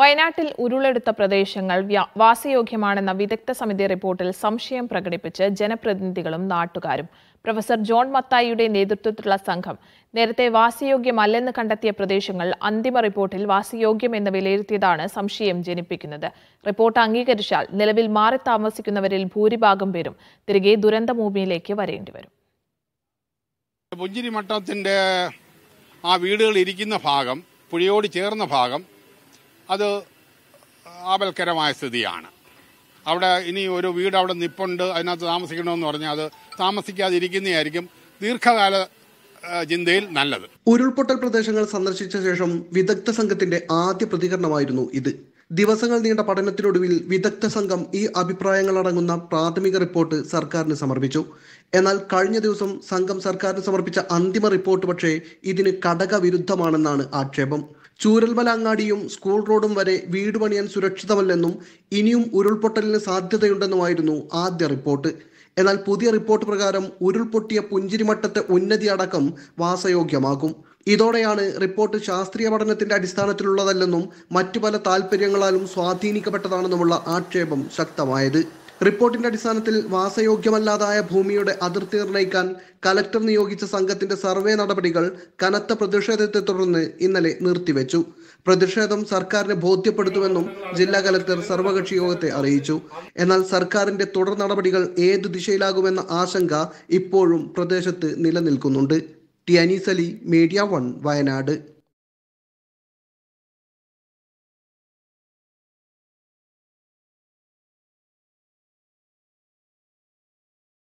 വയനാട്ടിൽ ഉരുളെടുത്ത പ്രദേശങ്ങൾ വാസയോഗ്യമാണെന്ന വിദഗ്ധ സമിതി റിപ്പോർട്ടിൽ സംശയം പ്രകടിപ്പിച്ച് ജനപ്രതിനിധികളും നാട്ടുകാരും പ്രൊഫസർ ജോൺ മത്തായിയുടെ നേതൃത്വത്തിലുള്ള സംഘം നേരത്തെ വാസയോഗ്യമല്ലെന്ന് കണ്ടെത്തിയ പ്രദേശങ്ങൾ അന്തിമ റിപ്പോർട്ടിൽ വാസയോഗ്യമെന്ന് വിലയിരുത്തിയതാണ് സംശയം ജനിപ്പിക്കുന്നത് റിപ്പോർട്ട് അംഗീകരിച്ചാൽ നിലവിൽ മാറി താമസിക്കുന്നവരിൽ ഭൂരിഭാഗം പേരും തിരികെ ദുരന്തഭൂമിയിലേക്ക് വരേണ്ടി വരും ആ വീടുകൾ ഇരിക്കുന്ന ഭാഗം പുഴയോട് ചേർന്ന ഭാഗം അത് ആപൽക്കരമായ സ്ഥിതിയാണ് അവിടെ ഇനി ഒരു വീട് അവിടെ നിപ്പുണ്ട് അതിനകത്ത് താമസിക്കണമെന്ന് പറഞ്ഞാൽ അത് താമസിക്കാതിരിക്കുന്നതായിരിക്കും ദീർഘകാല ചിന്തയിൽ നല്ലത് ഉരുൾപൊട്ടൽ പ്രദേശങ്ങൾ സന്ദർശിച്ച ശേഷം വിദഗ്ധ സംഘത്തിന്റെ ആദ്യ പ്രതികരണമായിരുന്നു ഇത് ദിവസങ്ങൾ നീണ്ട പഠനത്തിനൊടുവിൽ വിദഗ്ധ സംഘം ഈ അഭിപ്രായങ്ങളടങ്ങുന്ന പ്രാഥമിക റിപ്പോർട്ട് സർക്കാരിന് സമർപ്പിച്ചു എന്നാൽ കഴിഞ്ഞ ദിവസം സംഘം സർക്കാരിന് സമർപ്പിച്ച അന്തിമ റിപ്പോർട്ട് പക്ഷേ ഇതിന് ഘടകവിരുദ്ധമാണെന്നാണ് ആക്ഷേപം ചൂരൽമല അങ്ങാടിയും സ്കൂൾ റോഡും വരെ വീട് പണിയാൻ സുരക്ഷിതമല്ലെന്നും ഇനിയും ഉരുൾപൊട്ടലിന് സാധ്യതയുണ്ടെന്നുമായിരുന്നു ആദ്യ റിപ്പോർട്ട് എന്നാൽ പുതിയ റിപ്പോർട്ട് പ്രകാരം ഉരുൾപൊട്ടിയ പുഞ്ചിരിമട്ടത്തെ ഉന്നതി അടക്കം വാസയോഗ്യമാകും ഇതോടെയാണ് റിപ്പോർട്ട് ശാസ്ത്രീയ പഠനത്തിന്റെ അടിസ്ഥാനത്തിലുള്ളതല്ലെന്നും മറ്റു പല താല്പര്യങ്ങളാലും സ്വാധീനിക്കപ്പെട്ടതാണെന്നുമുള്ള ആക്ഷേപം ശക്തമായത് റിപ്പോർട്ടിന്റെ അടിസ്ഥാനത്തിൽ വാസയോഗ്യമല്ലാതായ ഭൂമിയുടെ അതിർത്തി നിർണ്ണയിക്കാൻ കലക്ടർ നിയോഗിച്ച സംഘത്തിന്റെ സർവേ നടപടികൾ കനത്ത പ്രതിഷേധത്തെ തുടർന്ന് ഇന്നലെ നിർത്തിവെച്ചു പ്രതിഷേധം സർക്കാരിനെ ബോധ്യപ്പെടുത്തുമെന്നും ജില്ലാ കലക്ടർ സർവകക്ഷി യോഗത്തെ അറിയിച്ചു എന്നാൽ സർക്കാരിന്റെ തുടർ നടപടികൾ ഏത് ദിശയിലാകുമെന്ന ആശങ്ക ഇപ്പോഴും പ്രദേശത്ത് നിലനിൽക്കുന്നുണ്ട് T Anees Ali Media One Wayanad